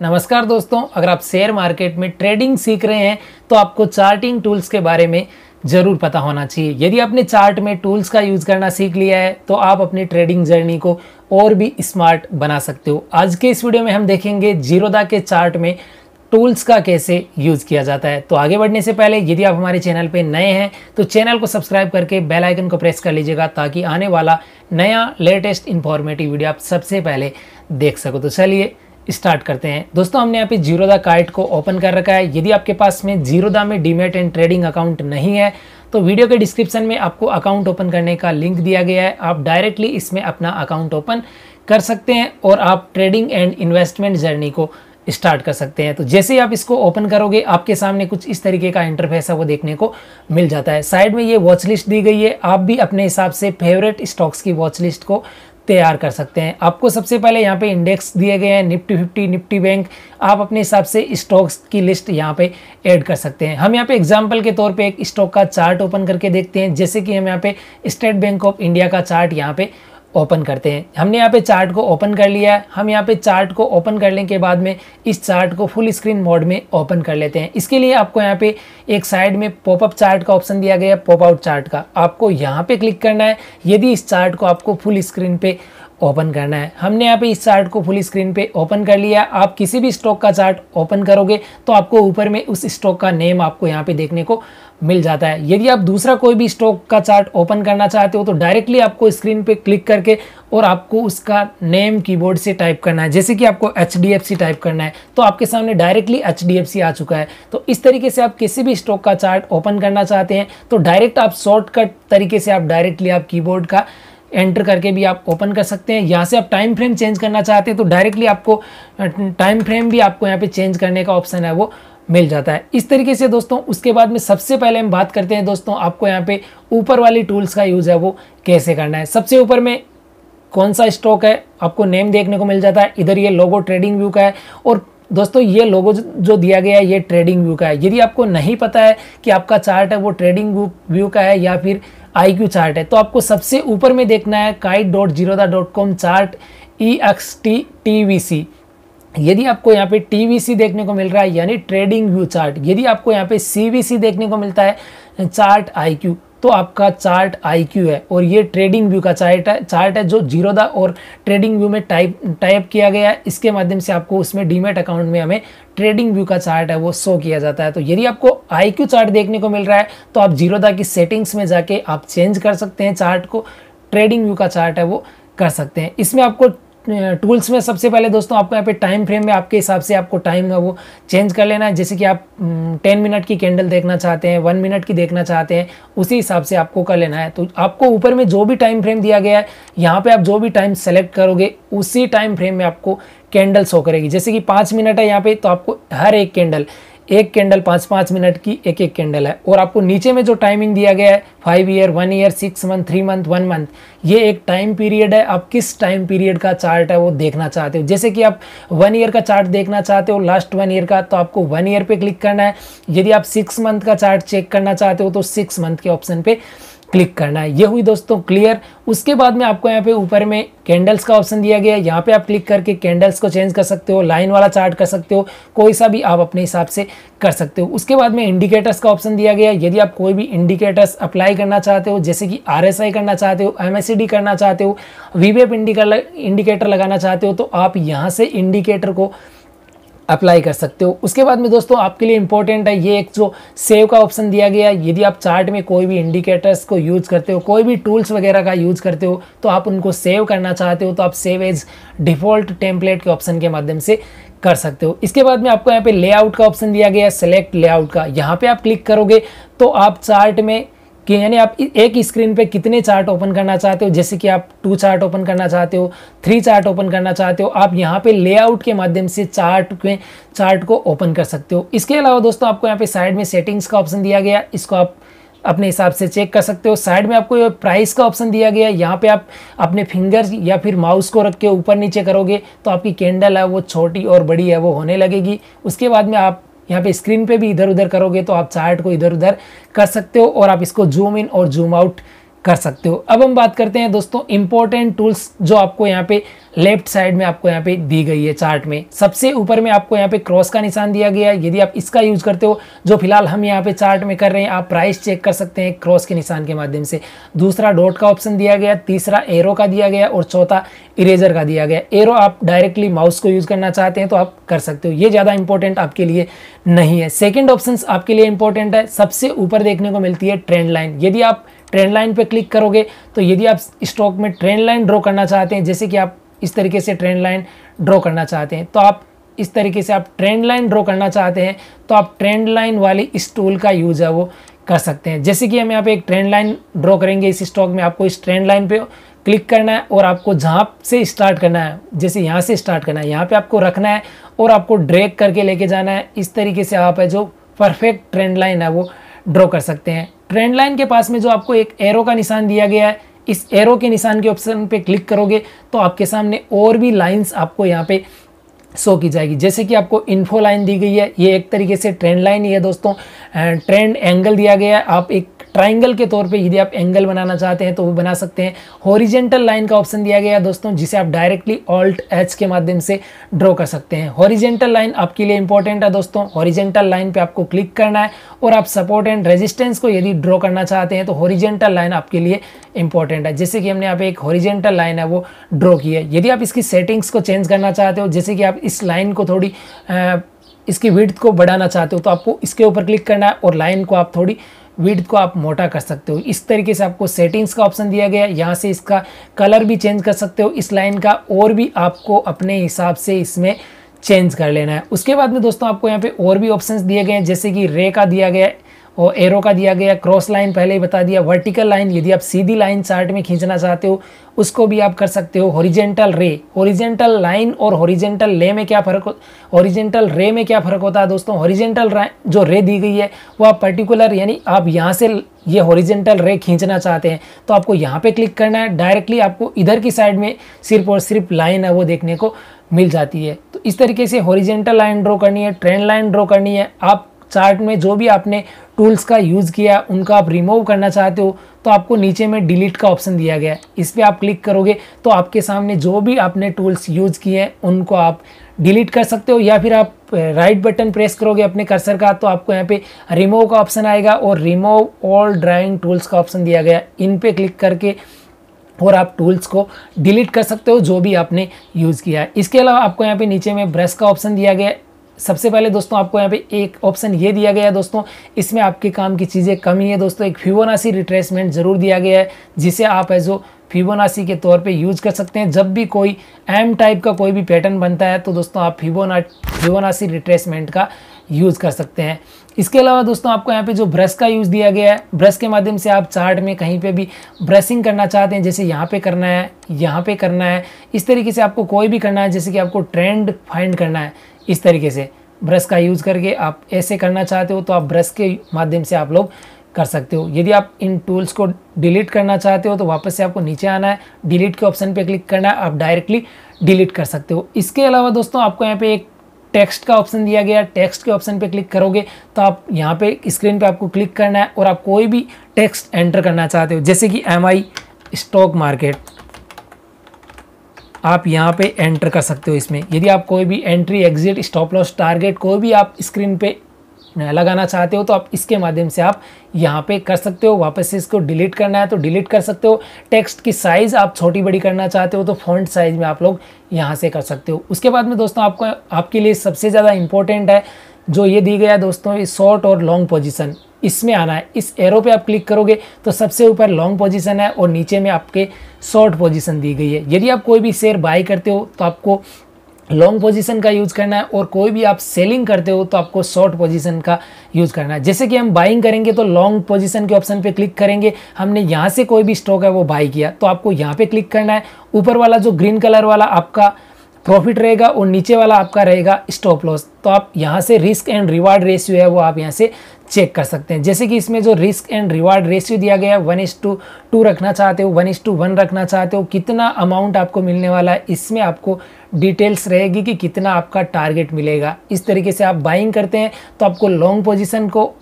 नमस्कार दोस्तों अगर आप शेयर मार्केट में ट्रेडिंग सीख रहे हैं तो आपको चार्टिंग टूल्स के बारे में ज़रूर पता होना चाहिए यदि आपने चार्ट में टूल्स का यूज़ करना सीख लिया है तो आप अपनी ट्रेडिंग जर्नी को और भी स्मार्ट बना सकते हो आज के इस वीडियो में हम देखेंगे जीरोदा के चार्ट में टूल्स का कैसे यूज़ किया जाता है तो आगे बढ़ने से पहले यदि आप हमारे चैनल पर नए हैं तो चैनल को सब्सक्राइब करके बेल आइकन को प्रेस कर लीजिएगा ताकि आने वाला नया लेटेस्ट इन्फॉर्मेटिव वीडियो आप सबसे पहले देख सको तो चलिए स्टार्ट करते हैं दोस्तों हमने यहाँ पे जीरोदा कार्ड को ओपन कर रखा है यदि आपके पास में जीरोदा में डीमेट एंड ट्रेडिंग अकाउंट नहीं है तो वीडियो के डिस्क्रिप्शन में आपको अकाउंट ओपन करने का लिंक दिया गया है आप डायरेक्टली इसमें अपना अकाउंट ओपन कर सकते हैं और आप ट्रेडिंग एंड इन्वेस्टमेंट जर्नी को स्टार्ट कर सकते हैं तो जैसे ही आप इसको ओपन करोगे आपके सामने कुछ इस तरीके का इंटरफेस है वो देखने को मिल जाता है साइड में ये वॉच लिस्ट दी गई है आप भी अपने हिसाब से फेवरेट स्टॉक्स की वॉच लिस्ट को तैयार कर सकते हैं आपको सबसे पहले यहाँ पे इंडेक्स दिए गए हैं निफ्टी फिफ्टी निफ्टी बैंक आप अपने हिसाब से स्टॉक्स की लिस्ट यहाँ पे ऐड कर सकते हैं हम यहाँ पे एग्जांपल के तौर पे एक स्टॉक का चार्ट ओपन करके देखते हैं जैसे कि हम यहाँ पे स्टेट बैंक ऑफ इंडिया का चार्ट यहाँ पे ओपन करते हैं हमने यहाँ पे चार्ट को ओपन कर लिया है हम यहाँ पे चार्ट को ओपन करने के बाद में इस चार्ट को फुल स्क्रीन मोड में ओपन कर लेते हैं इसके लिए आपको यहाँ पे एक साइड में पॉपअप चार्ट का ऑप्शन दिया गया है पॉपआउट चार्ट का आपको यहाँ पे क्लिक करना है यदि इस चार्ट को आपको फुल स्क्रीन पे ओपन करना है हमने यहाँ पे इस चार्ट को फुल स्क्रीन पे ओपन कर लिया आप किसी भी स्टॉक का चार्ट ओपन करोगे तो आपको ऊपर में उस स्टॉक का नेम आपको यहाँ पे देखने को मिल जाता है यदि आप दूसरा कोई भी स्टॉक का चार्ट ओपन करना चाहते हो तो डायरेक्टली आपको स्क्रीन पे क्लिक करके और आपको उसका नेम कीबोर्ड से टाइप करना है जैसे कि आपको एच टाइप करना है तो आपके सामने डायरेक्टली एच आ चुका है तो इस तरीके से आप किसी भी स्टॉक का चार्ट ओपन करना चाहते हैं तो डायरेक्ट आप शॉर्टकट तरीके से आप डायरेक्टली आप कीबोर्ड का एंटर करके भी आप ओपन कर सकते हैं यहाँ से आप टाइम फ्रेम चेंज करना चाहते हैं तो डायरेक्टली आपको टाइम फ्रेम भी आपको यहाँ पे चेंज करने का ऑप्शन है वो मिल जाता है इस तरीके से दोस्तों उसके बाद में सबसे पहले हम बात करते हैं दोस्तों आपको यहाँ पे ऊपर वाली टूल्स का यूज़ है वो कैसे करना है सबसे ऊपर में कौन सा स्टॉक है आपको नेम देखने को मिल जाता है इधर ये लोगो ट्रेडिंग व्यू का है और दोस्तों ये लोगो जो दिया गया है ये ट्रेडिंग व्यू का है यदि आपको नहीं पता है कि आपका चार्ट है वो ट्रेडिंग व्यू का है या फिर आई क्यू चार्ट है तो आपको सबसे ऊपर में देखना है Kite dot Zerodha dot com chart E X T T V C यदि आपको यहाँ पे टी वी सी देखने को मिल रहा है यानी ट्रेडिंग व्यू चार्ट यदि आपको यहाँ पे सी वी सी देखने को मिलता है चार्ट आई क्यू तो आपका चार्ट आईक्यू है और ये ट्रेडिंग व्यू का चार्ट है चार्ट है जो जीरोदा और ट्रेडिंग व्यू में टाइप टाइप किया गया है इसके माध्यम से आपको उसमें डीमेट अकाउंट में हमें ट्रेडिंग व्यू का चार्ट है वो शो किया जाता है तो यदि आपको आई चार्ट देखने को मिल रहा है तो आप जीरोदा की सेटिंग्स में जाके आप चेंज कर सकते हैं चार्ट को ट्रेडिंग व्यू का चार्ट है वो कर सकते हैं इसमें आपको टूल्स में सबसे पहले दोस्तों आपको यहाँ पे टाइम फ्रेम में आपके हिसाब से आपको टाइम है वो चेंज कर लेना है जैसे कि आप टेन हम्म, मिनट की कैंडल देखना चाहते हैं वन मिनट की देखना चाहते हैं उसी हिसाब से आपको कर लेना है तो आपको ऊपर में जो भी टाइम फ्रेम दिया गया है यहाँ पे आप जो भी टाइम सेलेक्ट करोगे उसी टाइम फ्रेम में आपको कैंडल शो करेगी जैसे कि पाँच मिनट है यहाँ पे तो आपको हर एक कैंडल एक कैंडल पाँच पाँच मिनट की एक एक कैंडल है और आपको नीचे में जो टाइमिंग दिया गया है five year one year six month three month one month ये एक टाइम पीरियड है आप किस टाइम पीरियड का चार्ट है वो देखना चाहते हो जैसे कि आप वन ईयर का चार्ट देखना चाहते हो लास्ट वन ईयर का तो आपको वन ईयर पे क्लिक करना है यदि आप सिक्स मंथ का चार्ट चेक करना चाहते हो तो सिक्स मंथ के ऑप्शन पर क्लिक करना है ये हुई दोस्तों क्लियर उसके बाद में आपको यहाँ पे ऊपर में कैंडल्स का ऑप्शन दिया गया है यहाँ पे आप क्लिक करके कैंडल्स को चेंज कर सकते हो लाइन वाला चार्ट कर सकते हो कोई सा भी आप अपने हिसाब से कर सकते हो उसके बाद में इंडिकेटर्स का ऑप्शन दिया गया है यदि आप कोई भी इंडिकेटर्स अप्लाई करना चाहते हो जैसे कि आर करना चाहते हो एम करना चाहते हो वी इंडिकेटर लगाना चाहते हो तो आप यहाँ से इंडिकेटर को अप्लाई कर सकते हो उसके बाद में दोस्तों आपके लिए इंपॉर्टेंट है ये एक जो सेव का ऑप्शन दिया गया है यदि आप चार्ट में कोई भी इंडिकेटर्स को यूज़ करते हो कोई भी टूल्स वगैरह का यूज़ करते हो तो आप उनको सेव करना चाहते हो तो आप सेव एज डिफ़ॉल्ट टेम्पलेट के ऑप्शन के माध्यम से कर सकते हो इसके बाद में आपको यहाँ पे लेआउट का ऑप्शन दिया गया है सेलेक्ट लेआउट का यहाँ पे आप क्लिक करोगे तो आप चार्ट में कि यानी आप एक स्क्रीन पे कितने चार्ट ओपन करना चाहते हो जैसे कि आप टू चार्ट ओपन करना चाहते हो थ्री चार्ट ओपन करना चाहते हो आप यहाँ पे लेआउट के माध्यम से चार्ट के चार्ट को ओपन कर सकते हो इसके अलावा दोस्तों आपको यहाँ पे साइड में सेटिंग्स का ऑप्शन दिया गया इसको आप अपने हिसाब से चेक कर सकते हो साइड में आपको प्राइस का ऑप्शन दिया गया है यहाँ पे आप अपने फिंगर या फिर माउस को रख के ऊपर नीचे करोगे तो आपकी कैंडल है वो छोटी और बड़ी है वो होने लगेगी उसके बाद में आप यहाँ पे स्क्रीन पे भी इधर उधर करोगे तो आप चार्ट को इधर उधर कर सकते हो और आप इसको जूम इन और जूम आउट कर सकते हो अब हम बात करते हैं दोस्तों इंपॉर्टेंट टूल्स जो आपको यहाँ पे लेफ्ट साइड में आपको यहाँ पे दी गई है चार्ट में सबसे ऊपर में आपको यहाँ पे क्रॉस का निशान दिया गया है यदि आप इसका यूज़ करते हो जो फिलहाल हम यहाँ पे चार्ट में कर रहे हैं आप प्राइस चेक कर सकते हैं क्रॉस के निशान के माध्यम से दूसरा डॉट का ऑप्शन दिया गया तीसरा एरो का दिया गया और चौथा इरेजर का दिया गया एरो आप डायरेक्टली माउस को यूज़ करना चाहते हैं तो आप कर सकते हो ये ज़्यादा इंपॉर्टेंट आपके लिए नहीं है सेकेंड ऑप्शन आपके लिए इंपॉर्टेंट है सबसे ऊपर देखने को मिलती है ट्रेंड लाइन यदि आप ट्रेंड लाइन पे क्लिक करोगे तो यदि आप स्टॉक में ट्रेंड लाइन ड्रॉ करना चाहते हैं जैसे कि आप इस तरीके से ट्रेंड लाइन ड्रॉ करना चाहते हैं तो आप इस तरीके से आप ट्रेंड लाइन ड्रॉ करना चाहते हैं तो आप ट्रेंड लाइन वाली इस टूल का यूज है वो कर सकते हैं जैसे कि हम यहाँ पे एक ट्रेंड लाइन ड्रॉ करेंगे इस स्टॉक में आपको इस ट्रेंड लाइन पे क्लिक करना है और आपको जहाँ से स्टार्ट करना है जैसे यहाँ से स्टार्ट करना है यहाँ पे आपको रखना है और आपको ड्रैग करके लेके जाना है इस तरीके से आप है जो परफेक्ट ट्रेंड लाइन है वो ड्रॉ कर सकते हैं ट्रेंड लाइन के पास में जो आपको एक एरो का निशान दिया गया है इस एरो के निशान के ऑप्शन पे क्लिक करोगे तो आपके सामने और भी लाइंस आपको यहाँ पे शो की जाएगी जैसे कि आपको इन्फो लाइन दी गई है ये एक तरीके से ट्रेंड लाइन ही है दोस्तों ट्रेंड एंगल दिया गया है आप एक ट्राइंगल के तौर पे यदि आप एंगल बनाना चाहते हैं तो वो बना सकते हैं हॉरिजेंटल लाइन का ऑप्शन दिया गया दोस्तों जिसे आप डायरेक्टली ऑल्ट एच के माध्यम से ड्रॉ कर सकते हैं हॉरिजेंटल लाइन आपके लिए इंपॉर्टेंट है दोस्तों हॉरिजेंटल लाइन पर आपको क्लिक करना है और आप सपोर्ट एंड रेजिस्टेंस को यदि ड्रॉ करना चाहते हैं तो हॉरिजेंटल लाइन आपके लिए इंपॉर्टेंट है जैसे कि हमने यहाँ पे एक हॉरिजेंटल लाइन है वो ड्रॉ की है यदि आप इसकी सेटिंग्स को चेंज करना चाहते हो जैसे कि आप इस लाइन को थोड़ी इसकी विड्थ को बढ़ाना चाहते हो तो आपको इसके ऊपर क्लिक करना है और लाइन को आप थोड़ी वीड को आप मोटा कर सकते हो इस तरीके से आपको सेटिंग्स का ऑप्शन दिया गया यहाँ से इसका कलर भी चेंज कर सकते हो इस लाइन का और भी आपको अपने हिसाब से इसमें चेंज कर लेना है उसके बाद में दोस्तों आपको यहाँ पे और भी ऑप्शंस दिए गए हैं जैसे कि रे का दिया गया और एरो का दिया गया क्रॉस लाइन पहले ही बता दिया वर्टिकल लाइन यदि आप सीधी लाइन चार्ट में खींचना चाहते हो उसको भी आप कर सकते हो हॉरिजेंटल रे हॉरिजेंटल लाइन और हॉरिजेंटल ले में क्या फ़र्क हॉरिजेंटल रे में क्या फ़र्क होता है दोस्तों हॉरिजेंटल जो रे दी गई है वो आप पर्टिकुलर यानी आप यहाँ से ये हॉरिजेंटल रे खींचना चाहते हैं तो आपको यहाँ पे क्लिक करना है डायरेक्टली आपको इधर की साइड में सिर्फ और सिर्फ लाइन है वो देखने को मिल जाती है तो इस तरीके से हॉरिजेंटल लाइन ड्रॉ करनी है ट्रेंड लाइन ड्रॉ करनी है आप चार्ट में जो भी आपने टूल्स का यूज़ किया उनका आप रिमूव करना चाहते हो तो आपको नीचे में डिलीट का ऑप्शन दिया गया है इस पर आप क्लिक करोगे तो आपके सामने जो भी आपने टूल्स यूज़ किए हैं उनको आप डिलीट कर सकते हो या फिर आप राइट बटन प्रेस करोगे अपने कर्सर का तो आपको यहाँ पे रिमूव का ऑप्शन आएगा और रिमूव ऑल ड्राइंग टूल्स का ऑप्शन दिया गया इन पर क्लिक करके और आप टूल्स को डिलीट कर सकते हो जो भी आपने यूज़ किया है इसके अलावा आपको यहाँ पे नीचे में ब्रश का ऑप्शन दिया गया सबसे पहले दोस्तों आपको यहाँ पे एक ऑप्शन ये दिया गया है दोस्तों इसमें आपके काम की चीज़ें कम ही है दोस्तों एक फिवोनासी रिट्रेसमेंट ज़रूर दिया गया है जिसे आप एज ओ के तौर पे यूज कर सकते हैं जब भी कोई एम टाइप का कोई भी पैटर्न बनता है तो दोस्तों आप फिबोना फिबोनासी रिट्रेसमेंट का यूज़ कर सकते हैं इसके अलावा दोस्तों आपको यहाँ पे जो ब्रश का यूज़ दिया गया है ब्रश के माध्यम से आप चार्ट में कहीं पे भी ब्रशिंग करना चाहते हैं जैसे यहाँ पे करना है यहाँ पे करना है इस तरीके से आपको कोई भी करना है जैसे कि आपको ट्रेंड फाइंड करना है इस तरीके से ब्रश का यूज़ करके आप ऐसे करना चाहते हो तो आप ब्रश के माध्यम से आप लोग कर सकते हो यदि आप इन टूल्स को डिलीट करना चाहते हो तो वापस से आपको नीचे आना है डिलीट के ऑप्शन पे क्लिक करना है आप डायरेक्टली डिलीट कर सकते हो इसके अलावा दोस्तों आपको यहाँ पे एक टेक्स्ट का ऑप्शन दिया गया टेक्स्ट के ऑप्शन पे क्लिक करोगे तो आप यहाँ पे स्क्रीन पे आपको क्लिक करना है और आप कोई भी टेक्स्ट एंटर करना चाहते हो जैसे कि एम स्टॉक मार्केट आप यहाँ पे एंटर कर सकते हो इसमें यदि आप कोई भी entry exit stop loss target कोई भी आप स्क्रीन पे लगाना चाहते हो तो आप इसके माध्यम से आप यहाँ पे कर सकते हो वापस से इसको डिलीट करना है तो डिलीट कर सकते हो टेक्स्ट की साइज़ आप छोटी बड़ी करना चाहते हो तो फॉन्ट साइज़ में आप लोग यहाँ से कर सकते हो उसके बाद में दोस्तों आपको आपके लिए सबसे ज़्यादा इंपॉर्टेंट है जो ये दी गया दोस्तों शॉर्ट और लॉन्ग पोजिशन इसमें आना है इस एरो पे आप क्लिक करोगे तो सबसे ऊपर लॉन्ग पोजीशन है और नीचे में आपके शॉर्ट पोजीशन दी गई है यदि आप कोई भी शेयर बाय करते हो तो आपको लॉन्ग पोजीशन का यूज़ करना है और कोई भी आप सेलिंग करते हो तो आपको शॉर्ट पोजीशन का यूज़ करना है जैसे कि हम बाइंग करेंगे तो लॉन्ग पोजीशन के ऑप्शन पे क्लिक करेंगे हमने यहाँ से कोई भी स्टॉक है वो बाई किया तो आपको यहाँ पे क्लिक करना है ऊपर वाला जो ग्रीन कलर वाला आपका प्रॉफिट रहेगा और नीचे वाला आपका रहेगा स्टॉप लॉस तो आप यहाँ से रिस्क एंड रिवार्ड रेशियो है वो आप यहाँ से चेक कर सकते हैं जैसे कि इसमें जो रिस्क एंड रिवार्ड रेशियो दिया गया है वन इज टू टू रखना चाहते हो वन इज टू वन रखना चाहते हो कितना अमाउंट आपको मिलने वाला है इसमें आपको डिटेल्स रहेगी कि कितना आपका टारगेट मिलेगा इस तरीके से आप बाइंग करते हैं तो आपको लॉन्ग पोजिशन को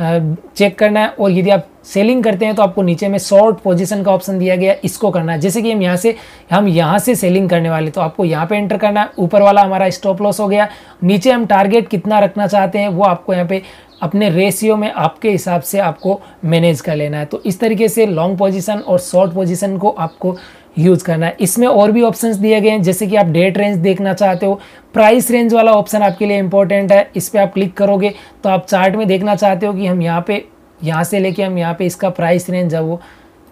चेक करना है और यदि आप सेलिंग करते हैं तो आपको नीचे में शॉर्ट पोजीशन का ऑप्शन दिया गया इसको करना है जैसे कि हम यहाँ से हम यहाँ से सेलिंग करने वाले तो आपको यहाँ पे एंटर करना है ऊपर वाला हमारा स्टॉप लॉस हो गया नीचे हम टारगेट कितना रखना चाहते हैं वो आपको यहाँ पे अपने रेशियो में आपके हिसाब से आपको मैनेज कर लेना है तो इस तरीके से लॉन्ग पोजीशन और शॉर्ट पोजीशन को आपको यूज़ करना है इसमें और भी ऑप्शंस दिए गए हैं जैसे कि आप डेट रेंज देखना चाहते हो प्राइस रेंज वाला ऑप्शन आपके लिए इंपॉर्टेंट है इस पर आप क्लिक करोगे तो आप चार्ट में देखना चाहते हो कि हम यहाँ पर यहाँ से लेके हम यहाँ पे इसका प्राइस रेंज है वो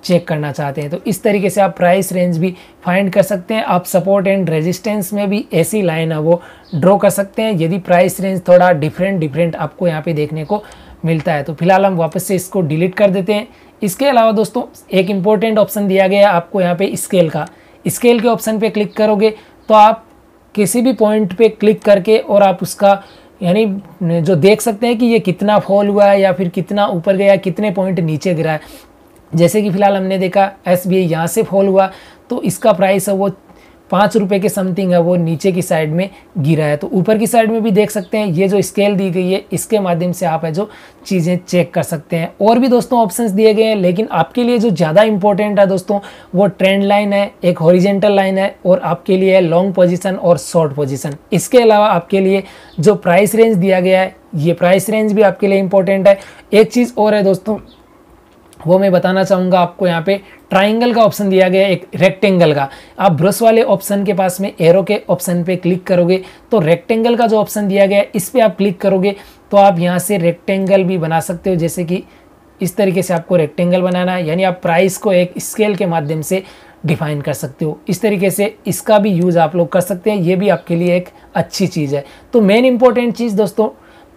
चेक करना चाहते हैं तो इस तरीके से आप प्राइस रेंज भी फाइंड कर सकते हैं आप सपोर्ट एंड रेजिस्टेंस में भी ऐसी लाइन है वो ड्रॉ कर सकते हैं यदि प्राइस रेंज थोड़ा डिफरेंट डिफरेंट आपको यहाँ पे देखने को मिलता है तो फिलहाल हम वापस से इसको डिलीट कर देते हैं इसके अलावा दोस्तों एक इम्पोर्टेंट ऑप्शन दिया गया है आपको यहाँ पे स्केल का स्केल के ऑप्शन पे क्लिक करोगे तो आप किसी भी पॉइंट पे क्लिक करके और आप उसका यानी जो देख सकते हैं कि ये कितना फॉल हुआ है या फिर कितना ऊपर गया कितने पॉइंट नीचे गिरा है जैसे कि फ़िलहाल हमने देखा एस बी आई यहाँ से फॉल हुआ तो इसका प्राइस है वो पाँच रुपये के समथिंग है वो नीचे की साइड में गिरा है तो ऊपर की साइड में भी देख सकते हैं ये जो स्केल दी गई है इसके माध्यम से आप है जो चीज़ें चेक कर सकते हैं और भी दोस्तों ऑप्शंस दिए गए हैं लेकिन आपके लिए जो ज़्यादा इंपॉर्टेंट है दोस्तों वो ट्रेंड लाइन है एक हॉरिजेंटल लाइन है और आपके लिए है लॉन्ग पोजिशन और शॉर्ट पोजिशन इसके अलावा आपके लिए जो प्राइस रेंज दिया गया है ये प्राइस रेंज भी आपके लिए इंपॉर्टेंट है एक चीज़ और है दोस्तों वो मैं बताना चाहूँगा आपको यहाँ पे ट्राइंगल का ऑप्शन दिया गया एक रेक्टेंगल का आप ब्रश वाले ऑप्शन के पास में एरो के ऑप्शन पे क्लिक करोगे तो रेक्टेंगल का जो ऑप्शन दिया गया है इस पर आप क्लिक करोगे तो आप यहाँ से रेक्टेंगल भी बना सकते हो जैसे कि इस तरीके से आपको रेक्टेंगल बनाना है यानी आप प्राइस को एक स्केल के माध्यम से डिफाइन कर सकते हो इस तरीके से इसका भी यूज़ आप लोग कर सकते हैं ये भी आपके लिए एक अच्छी चीज़ है तो मेन इंपॉर्टेंट चीज़ दोस्तों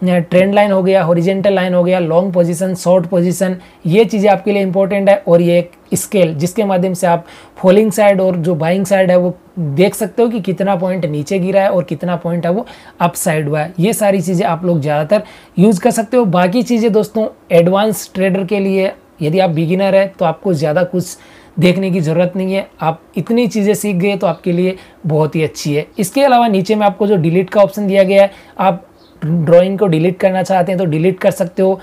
ट्रेंड लाइन हो गया होरिजेंटल लाइन हो गया लॉन्ग पोजीशन शॉर्ट पोजीशन ये चीज़ें आपके लिए इंपॉर्टेंट है और ये एक स्केल जिसके माध्यम से आप फॉलिंग साइड और जो बाइंग साइड है वो देख सकते हो कि कितना पॉइंट नीचे गिरा है और कितना पॉइंट है वो अप साइड हुआ है ये सारी चीज़ें आप लोग ज़्यादातर यूज़ कर सकते हो बाकी चीज़ें दोस्तों एडवांस ट्रेडर के लिए यदि आप बिगिनर है तो आपको ज़्यादा कुछ देखने की ज़रूरत नहीं है आप इतनी चीज़ें सीख गए तो आपके लिए बहुत ही अच्छी है इसके अलावा नीचे में आपको जो डिलीट का ऑप्शन दिया गया है आप ड्राइंग को डिलीट करना चाहते हैं तो डिलीट कर सकते हो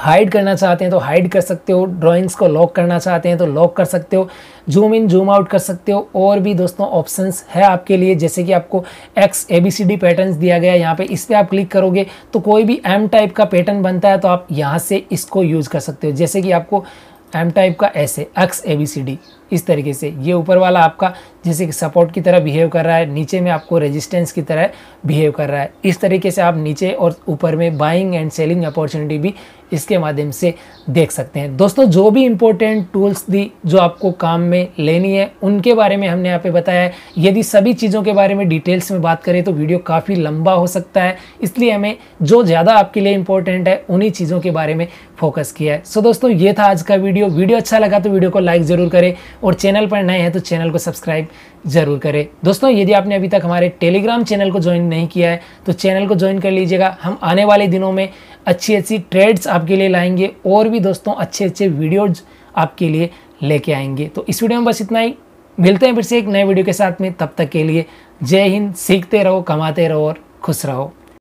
हाइड करना चाहते हैं तो हाइड कर सकते हो ड्राइंग्स को लॉक करना चाहते हैं तो लॉक कर सकते हो जूम इन जूम आउट कर सकते हो और भी दोस्तों ऑप्शंस है आपके लिए जैसे कि आपको X A B C D pattern दिया गया है यहाँ पे इस पर आप क्लिक करोगे तो कोई भी एम टाइप का पैटर्न बनता है तो आप यहाँ से इसको यूज़ कर सकते हो जैसे कि आपको एम टाइप का ऐसे X A B C D इस तरीके से ये ऊपर वाला आपका जैसे कि सपोर्ट की तरह बिहेव कर रहा है नीचे में आपको रेजिस्टेंस की तरह बिहेव कर रहा है इस तरीके से आप नीचे और ऊपर में बाइंग एंड सेलिंग अपॉर्चुनिटी भी इसके माध्यम से देख सकते हैं दोस्तों जो भी इम्पोर्टेंट टूल्स दी जो आपको काम में लेनी है उनके बारे में हमने यहाँ पे बताया है यदि सभी चीज़ों के बारे में डिटेल्स में बात करें तो वीडियो काफ़ी लंबा हो सकता है इसलिए हमें जो ज़्यादा आपके लिए इंपॉर्टेंट है उन्हीं चीज़ों के बारे में फोकस किया है सो so दोस्तों ये था आज का वीडियो वीडियो अच्छा लगा तो वीडियो को लाइक ज़रूर करें और चैनल पर नए हैं तो चैनल को सब्सक्राइब ज़रूर करें दोस्तों यदि आपने अभी तक हमारे टेलीग्राम चैनल को ज्वाइन नहीं किया है तो चैनल को ज्वाइन कर लीजिएगा हम आने वाले दिनों में अच्छी अच्छी ट्रेड्स आपके लिए लाएंगे और भी दोस्तों अच्छे अच्छे वीडियोज आपके लिए लेके आएंगे तो इस वीडियो में बस इतना ही मिलते हैं फिर से एक नए वीडियो के साथ में तब तक के लिए जय हिंद सीखते रहो कमाते रहो और खुश रहो